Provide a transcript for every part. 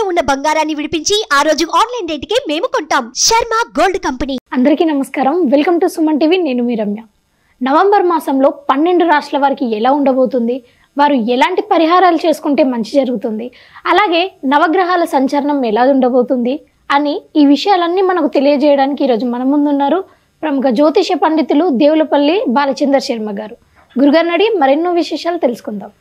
ఇంట్లో ఉన్న బంగారాన్ని విడిపించి ఆ రోజు ఆన్లైన్ కి మేము కొంటాం శర్మ గోల్డ్ కంపెనీ అందరికీ నమస్కారం వెల్కమ్ టు సుమన్ టీవీ నేను మీ రమ్య నవంబర్ మాసంలో పన్నెండు రాష్ట్రాల వారికి ఎలా ఉండబోతుంది వారు ఎలాంటి పరిహారాలు చేసుకుంటే మంచి జరుగుతుంది అలాగే నవగ్రహాల సంచలనం ఎలా ఉండబోతుంది అని ఈ విషయాలన్నీ మనకు తెలియజేయడానికి ఈరోజు మన ముందున్నారు ప్రముఖ జ్యోతిష పండితులు దేవులపల్లి బాలచందర్ శర్మ గారు గురుగారిని అడిగి మరెన్నో విశేషాలు తెలుసుకుందాం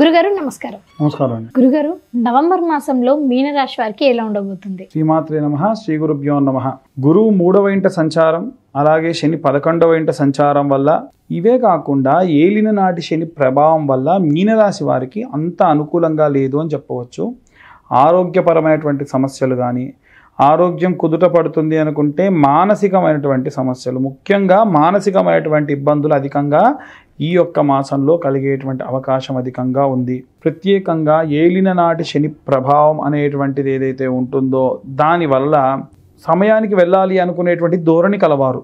గురుగారు నమస్కారం నమస్కారం గురుగారు నవంబర్ మాసంలో మీనరాశి వారికి ఎలా ఉండబోతుంది శ్రీమాత్రే నమ శ్రీ గురుభ్యో నమ గురువు మూడవ ఇంట సంచారం అలాగే శని పదకొండవ ఇంట సంచారం వల్ల ఇవే కాకుండా ఏలిన నాటి శని ప్రభావం వల్ల మీనరాశి వారికి అంత అనుకూలంగా లేదు అని చెప్పవచ్చు ఆరోగ్యపరమైనటువంటి సమస్యలు కానీ ఆరోగ్యం కుదుట పడుతుంది అనుకుంటే మానసికమైనటువంటి సమస్యలు ముఖ్యంగా మానసికమైనటువంటి ఇబ్బందులు అధికంగా ఈ యొక్క మాసంలో కలిగేటువంటి అవకాశం అధికంగా ఉంది ప్రత్యేకంగా ఏలిన నాటి శని ప్రభావం అనేటువంటిది ఏదైతే ఉంటుందో దానివల్ల సమయానికి వెళ్ళాలి అనుకునేటువంటి ధోరణి కలవారు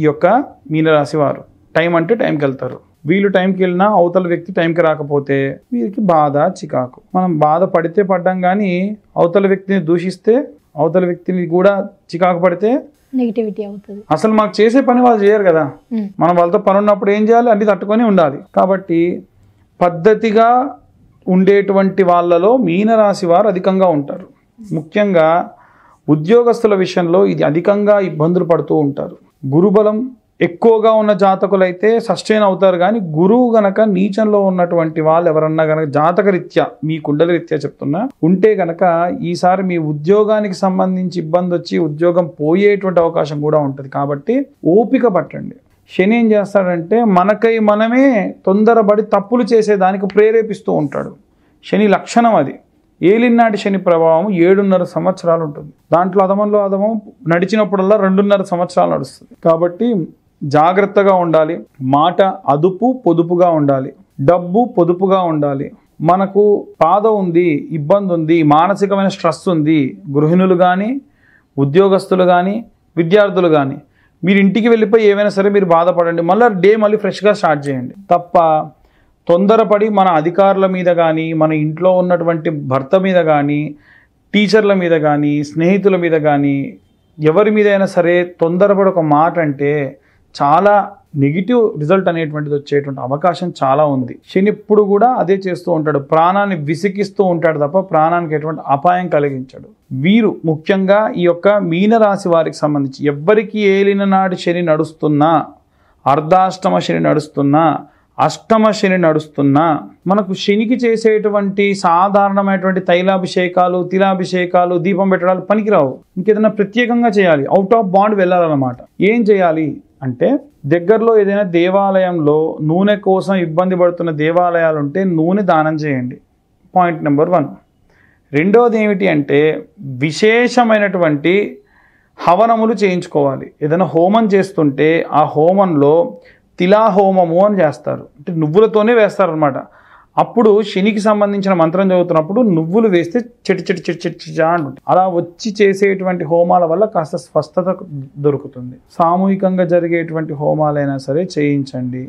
ఈ యొక్క మీనరాశి వారు టైం అంటే టైంకి వెళ్తారు వీళ్ళు టైంకి వెళ్ళినా అవతల వ్యక్తి టైంకి రాకపోతే వీరికి బాధ చికాకు మనం బాధ పడితే పడ్డాం కానీ అవతల వ్యక్తిని దూషిస్తే అవతల వ్యక్తిని కూడా చికాకు పడితే నెగిటివిటీ అవుతుంది అసలు మాకు చేసే పని వాళ్ళు చేయరు కదా మనం వాళ్ళతో పని ఉన్నప్పుడు ఏం చేయాలి అన్ని తట్టుకొని ఉండాలి కాబట్టి పద్ధతిగా ఉండేటువంటి వాళ్ళలో మీనరాశి వారు అధికంగా ఉంటారు ముఖ్యంగా ఉద్యోగస్తుల విషయంలో ఇది అధికంగా ఇబ్బందులు పడుతూ ఉంటారు గురుబలం ఎక్కువగా ఉన్న జాతకులైతే సస్టైన్ అవుతారు కానీ గురువు గనక నీచంలో ఉన్నటువంటి వాళ్ళు ఎవరన్నా గనక జాతకరీత్యా మీ కుండల రీత్యా చెప్తున్నా ఉంటే గనక ఈసారి మీ ఉద్యోగానికి సంబంధించి ఇబ్బంది వచ్చి ఉద్యోగం పోయేటువంటి అవకాశం కూడా ఉంటుంది కాబట్టి ఓపిక పట్టండి శని ఏం చేస్తాడంటే మనకై మనమే తొందరపడి తప్పులు చేసేదానికి ప్రేరేపిస్తూ ఉంటాడు శని లక్షణం అది ఏలినాటి శని ప్రభావం ఏడున్నర సంవత్సరాలు ఉంటుంది దాంట్లో అధమంలో అధమం నడిచినప్పుడల్లా రెండున్నర సంవత్సరాలు నడుస్తుంది కాబట్టి జాగ్రత్తగా ఉండాలి మాట అదుపు పొదుపుగా ఉండాలి డబ్బు పొదుపుగా ఉండాలి మనకు బాధ ఉంది ఇబ్బంది ఉంది మానసికమైన స్ట్రెస్ ఉంది గృహిణులు కానీ ఉద్యోగస్తులు కానీ విద్యార్థులు కానీ మీరు ఇంటికి వెళ్ళిపోయి ఏమైనా సరే మీరు బాధపడండి మళ్ళీ డే మళ్ళీ ఫ్రెష్గా స్టార్ట్ చేయండి తప్ప తొందరపడి మన అధికారుల మీద కానీ మన ఇంట్లో ఉన్నటువంటి భర్త మీద కానీ టీచర్ల మీద కానీ స్నేహితుల మీద కానీ ఎవరి మీద అయినా సరే తొందరపడి ఒక మాట అంటే చాలా నెగిటివ్ రిజల్ట్ అనేటువంటిది వచ్చేటువంటి అవకాశం చాలా ఉంది శని ఇప్పుడు కూడా అదే చేస్తూ ఉంటాడు ప్రాణాన్ని విసికిస్తూ ఉంటాడు తప్ప ప్రాణానికి ఎటువంటి అపాయం కలిగించాడు వీరు ముఖ్యంగా ఈ యొక్క మీనరాశి వారికి సంబంధించి ఎవ్వరికి ఏలిన నాటి శని నడుస్తున్నా అర్ధాష్టమ శని నడుస్తున్నా అష్టమ శని నడుస్తున్నా మనకు శనికి చేసేటువంటి సాధారణమైనటువంటి తైలాభిషేకాలు తిలాభిషేకాలు దీపం పెట్టడాలు పనికిరావు ఇంకేదైనా ప్రత్యేకంగా చేయాలి అవుట్ ఆఫ్ బాండ్ వెళ్ళాలన్నమాట ఏం చేయాలి అంటే దగ్గరలో ఏదైనా దేవాలయంలో నూనె కోసం ఇబ్బంది పడుతున్న దేవాలయాలు ఉంటే నూనె దానం చేయండి పాయింట్ నెంబర్ వన్ రెండవది ఏమిటి అంటే విశేషమైనటువంటి హవనములు చేయించుకోవాలి ఏదైనా హోమం చేస్తుంటే ఆ హోమంలో తిలా హోమము అని చేస్తారు అంటే నువ్వులతోనే వేస్తారనమాట అప్పుడు శనికి సంబంధించిన మంత్రం చదువుతున్నప్పుడు నువ్వులు వేస్తే చెట్టు చెట్టు చెట్టు చెట్టు చిటా అంటుంటాయి అలా వచ్చి చేసేటువంటి హోమాల వల్ల కాస్త స్వస్థత దొరుకుతుంది సామూహికంగా జరిగేటువంటి హోమాలైనా సరే చేయించండి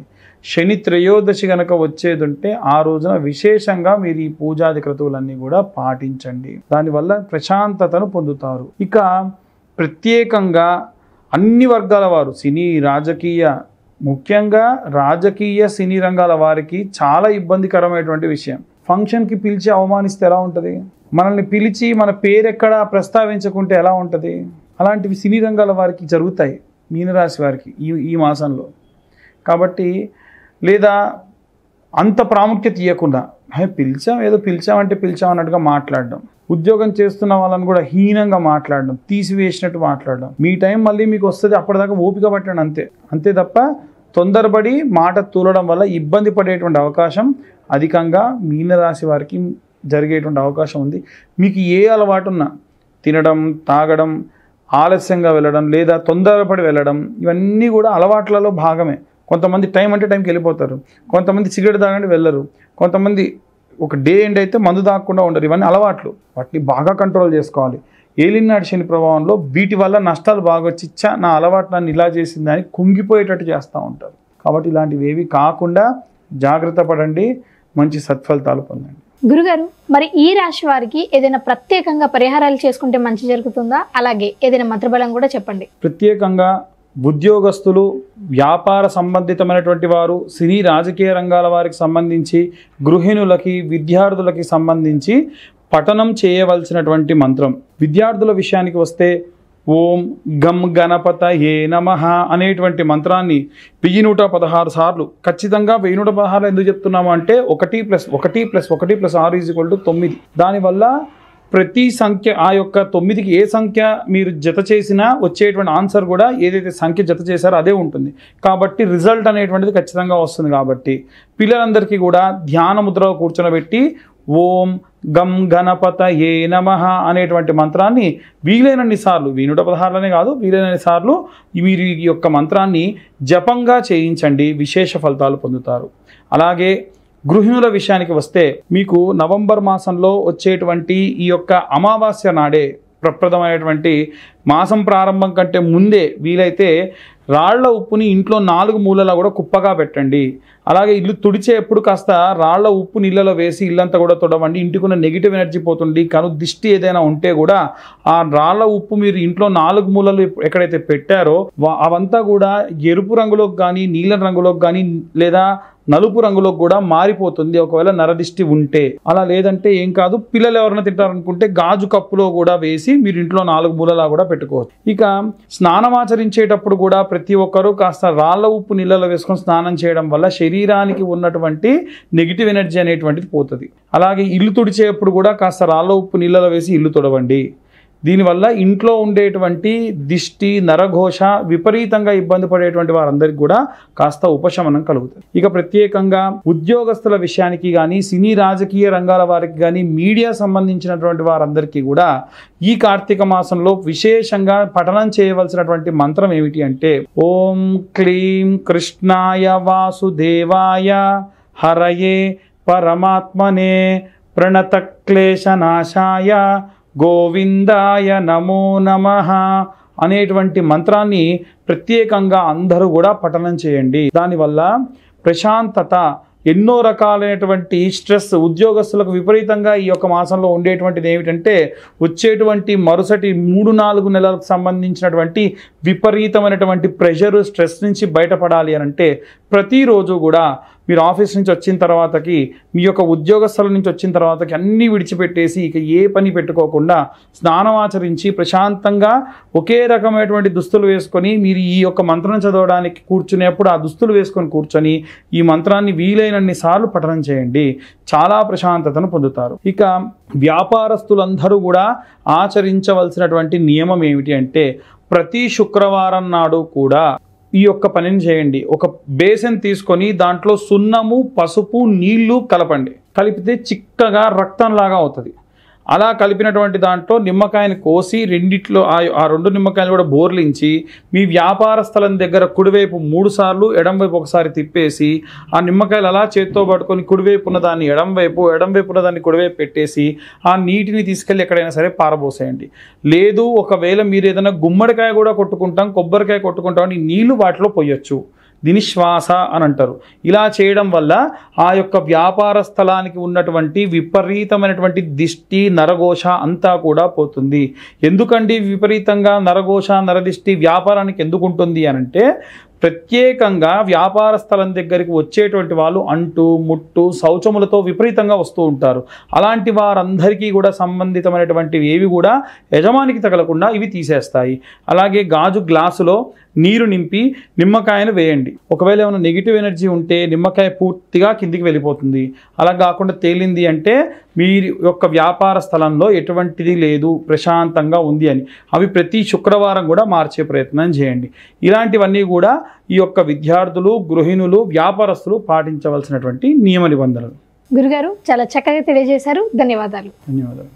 శని త్రయోదశి కనుక వచ్చేది ఉంటే ఆ రోజున విశేషంగా మీరు ఈ పూజాది క్రతువులన్నీ కూడా పాటించండి దానివల్ల ప్రశాంతతను పొందుతారు ఇక ప్రత్యేకంగా అన్ని వర్గాల వారు సినీ రాజకీయ ముఖ్యంగా రాజకీయ సినీ రంగాల వారికి చాలా ఇబ్బందికరమైనటువంటి విషయం ఫంక్షన్కి పిలిచి అవమానిస్తే ఎలా ఉంటుంది మనల్ని పిలిచి మన పేరెక్కడ ప్రస్తావించకుంటే ఎలా ఉంటుంది అలాంటివి సినీ రంగాల వారికి జరుగుతాయి మీనరాశి వారికి ఈ ఈ మాసంలో కాబట్టి లేదా అంత ప్రాముఖ్యత ఇవ్వకుండా పిలిచాం ఏదో పిలిచామంటే పిలిచాం అన్నట్టుగా మాట్లాడడం ఉద్యోగం చేస్తున్న వాళ్ళని కూడా హీనంగా మాట్లాడడం తీసివేసినట్టు మాట్లాడడం మీ టైం మళ్ళీ మీకు వస్తుంది అప్పటిదాకా ఓపిక పట్టండి అంతే అంతే తప్ప తొందరపడి మాట తూలడం వల్ల ఇబ్బంది పడేటువంటి అవకాశం అధికంగా మీనరాశి వారికి జరిగేటువంటి అవకాశం ఉంది మీకు ఏ అలవాటు ఉన్నా తినడం తాగడం ఆలస్యంగా వెళ్ళడం లేదా తొందరపడి వెళ్ళడం ఇవన్నీ కూడా అలవాట్లలో భాగమే కొంతమంది టైం అంటే టైంకి వెళ్ళిపోతారు కొంతమంది సిగరెట్ తాగండి వెళ్ళరు కొంతమంది ఒక డే ఎండ్ అయితే మందు తాగకుండా ఉండరు ఇవన్నీ అలవాట్లు వాటిని బాగా కంట్రోల్ చేసుకోవాలి ఏలినాటి శని ప్రభావంలో వీటి వల్ల నష్టాలు బాగా వచ్చి నా అలవాటు నన్ను ఇలా చేసింది అని కుంగిపోయేటట్టు చేస్తూ ఉంటారు కాబట్టి ఇలాంటివి ఏవి కాకుండా జాగ్రత్త పడండి మంచి సత్ఫలితాలు పొందండి గురుగారు మరి ఈ రాశి వారికి ఏదైనా ప్రత్యేకంగా పరిహారాలు చేసుకుంటే మంచి జరుగుతుందా అలాగే ఏదైనా మంత్రబలం కూడా చెప్పండి ప్రత్యేకంగా ఉద్యోగస్తులు వ్యాపార సంబంధితమైనటువంటి వారు సినీ రాజకీయ రంగాల వారికి సంబంధించి గృహిణులకి విద్యార్థులకి సంబంధించి పఠనం చేయవలసినటువంటి మంత్రం విద్యార్థుల విషయానికి వస్తే ఓం గం గణపత ఏ నమ అనేటువంటి మంత్రాన్ని వెయ్యి నూట పదహారు సార్లు ఖచ్చితంగా వెయ్యి నూట పదహారు ఎందుకు చెప్తున్నాము అంటే ఒకటి ప్లస్ ఒకటి ప్లస్ ఒకటి ప్లస్ ఆరు ఈజ్ ఈక్వల్ టు తొమ్మిది దానివల్ల ప్రతి సంఖ్య ఆ యొక్క తొమ్మిదికి ఏ సంఖ్య మీరు జత చేసినా వచ్చేటువంటి ఆన్సర్ కూడా ఏదైతే సంఖ్య జత చేశారో అదే ఉంటుంది కాబట్టి రిజల్ట్ అనేటువంటిది ఖచ్చితంగా వస్తుంది కాబట్టి పిల్లలందరికీ కూడా ధ్యాన ముద్ర కూర్చోబెట్టి ఓం గం గణపత ఏ నమ అనేటువంటి మంత్రాన్ని వీలైనన్ని సార్లు వీనుట పదహారులనే కాదు వీలైనన్ని సార్లు మీరు ఈ యొక్క మంత్రాన్ని జపంగా చేయించండి విశేష ఫలితాలు పొందుతారు అలాగే గృహిణుల విషయానికి వస్తే మీకు నవంబర్ మాసంలో వచ్చేటువంటి ఈ యొక్క అమావాస్య నాడే ప్రప్రదమైనటువంటి మాసం ప్రారంభం కంటే ముందే వీలైతే రాళ్ల ఉప్పుని ఇంట్లో నాలుగు మూలలా కూడా కుప్పగా పెట్టండి అలాగే ఇల్లు తుడిచే ఎప్పుడు కాస్త రాళ్ల ఉప్పు నీళ్ళలో వేసి ఇల్లంతా కూడా తుడవండి ఇంటికున్న నెగిటివ్ ఎనర్జీ పోతుంది కను దిష్టి ఏదైనా ఉంటే కూడా ఆ రాళ్ల ఉప్పు మీరు ఇంట్లో నాలుగు మూలలు ఎక్కడైతే పెట్టారో అవంతా కూడా ఎరుపు రంగులోకి కానీ నీలం రంగులోకి కానీ లేదా నలుపు రంగులోకి కూడా మారిపోతుంది ఒకవేళ నరదిష్టి ఉంటే అలా లేదంటే ఏం కాదు పిల్లలు ఎవరైనా తింటారనుకుంటే గాజు కప్పులో కూడా వేసి మీరు ఇంట్లో నాలుగు మూలలా కూడా పెట్టుకోవచ్చు ఇక స్నానం ఆచరించేటప్పుడు కూడా ప్రతి ఒక్కరూ కాస్త రాళ్ళ ఉప్పు నీళ్ళలో వేసుకొని స్నానం చేయడం వల్ల శరీరానికి ఉన్నటువంటి నెగిటివ్ ఎనర్జీ అనేటువంటిది పోతుంది అలాగే ఇల్లు తుడిచేటప్పుడు కూడా కాస్త రాళ్ళ ఉప్పు నీళ్ళలో వేసి ఇల్లు తుడవండి దీనివల్ల ఇంట్లో ఉండేటువంటి దిష్టి నరఘోష విపరీతంగా ఇబ్బంది పడేటువంటి వారందరికీ కూడా కాస్త ఉపశమనం కలుగుతుంది ఇక ప్రత్యేకంగా ఉద్యోగస్తుల విషయానికి కానీ సినీ రాజకీయ రంగాల వారికి కానీ మీడియా సంబంధించినటువంటి వారందరికీ కూడా ఈ కార్తీక మాసంలో విశేషంగా పఠనం చేయవలసినటువంటి మంత్రం ఏమిటి అంటే ఓం క్లీం కృష్ణాయ వాసుదేవాయ హరయే పరమాత్మనే ప్రణత ప్రణతక్లేశనాశాయ గోవిందాయ నమో నమ అనేటువంటి మంత్రాన్ని ప్రత్యేకంగా అందరూ కూడా పఠనం చేయండి దానివల్ల ప్రశాంతత ఎన్నో రకాలైనటువంటి స్ట్రెస్ ఉద్యోగస్తులకు విపరీతంగా ఈ యొక్క మాసంలో ఉండేటువంటిది ఏమిటంటే వచ్చేటువంటి మరుసటి మూడు నాలుగు నెలలకు సంబంధించినటువంటి విపరీతమైనటువంటి ప్రెషరు స్ట్రెస్ నుంచి బయటపడాలి అని అంటే ప్రతిరోజు కూడా మీరు ఆఫీస్ నుంచి వచ్చిన తర్వాతకి మీ యొక్క ఉద్యోగస్థలం నుంచి వచ్చిన తర్వాతకి అన్నీ విడిచిపెట్టేసి ఇక ఏ పని పెట్టుకోకుండా స్నానం ఆచరించి ప్రశాంతంగా ఒకే రకమైనటువంటి దుస్తులు వేసుకొని మీరు ఈ యొక్క మంత్రం చదవడానికి కూర్చునేప్పుడు ఆ దుస్తులు వేసుకొని కూర్చొని ఈ మంత్రాన్ని వీలైనన్ని సార్లు పఠనం చేయండి చాలా ప్రశాంతతను పొందుతారు ఇక వ్యాపారస్తులందరూ కూడా ఆచరించవలసినటువంటి నియమం ఏమిటి అంటే ప్రతి శుక్రవారం నాడు కూడా ఈ యొక్క పనిని చేయండి ఒక బేసన్ తీసుకొని దాంట్లో సున్నము పసుపు నీళ్లు కలపండి కలిపితే చిక్కగా రక్తంలాగా అవుతుంది అలా కలిపినటువంటి దాంట్లో నిమ్మకాయని కోసి రెండిట్లో ఆ రెండు నిమ్మకాయలు కూడా బోర్లించి మీ వ్యాపార స్థలం దగ్గర కుడివైపు మూడు సార్లు ఎడంవైపు ఒకసారి తిప్పేసి ఆ నిమ్మకాయలు అలా చేత్తో పట్టుకొని కుడివైపు ఉన్న దాన్ని ఎడంవైపు ఎడంవైపు ఉన్న దాన్ని కుడివైపు పెట్టేసి ఆ నీటిని తీసుకెళ్ళి ఎక్కడైనా సరే పారబోసేయండి లేదు ఒకవేళ మీరు ఏదైనా గుమ్మడికాయ కూడా కొట్టుకుంటాం కొబ్బరికాయ కొట్టుకుంటాం అని నీళ్లు వాటిలో పోయొచ్చు దినిశ్వాస అని అంటారు ఇలా చేయడం వల్ల ఆ యొక్క వ్యాపార స్థలానికి ఉన్నటువంటి విపరీతమైనటువంటి దిష్టి నరఘోష అంతా కూడా పోతుంది ఎందుకండి విపరీతంగా నరఘోష నరదిష్టి వ్యాపారానికి ఎందుకుంటుంది అంటే ప్రత్యేకంగా వ్యాపార స్థలం దగ్గరికి వచ్చేటువంటి వాళ్ళు అంటు ముట్టు శౌచములతో విపరీతంగా వస్తూ ఉంటారు అలాంటి వారందరికీ కూడా సంబంధితమైనటువంటివి ఏవి కూడా యజమానికి తగలకుండా ఇవి తీసేస్తాయి అలాగే గాజు గ్లాసులో నీరు నింపి నిమ్మకాయను వేయండి ఒకవేళ ఏమైనా నెగిటివ్ ఎనర్జీ ఉంటే నిమ్మకాయ పూర్తిగా కిందికి వెళ్ళిపోతుంది అలా కాకుండా తేలింది అంటే మీ యొక్క వ్యాపార స్థలంలో ఎటువంటిది లేదు ప్రశాంతంగా ఉంది అని అవి ప్రతి శుక్రవారం కూడా మార్చే ప్రయత్నం చేయండి ఇలాంటివన్నీ కూడా ఈ యొక్క విద్యార్థులు గృహిణులు వ్యాపారస్తులు పాటించవలసినటువంటి నియమ నిబంధనలు గురుగారు చాలా చక్కగా తెలియజేశారు ధన్యవాదాలు ధన్యవాదాలు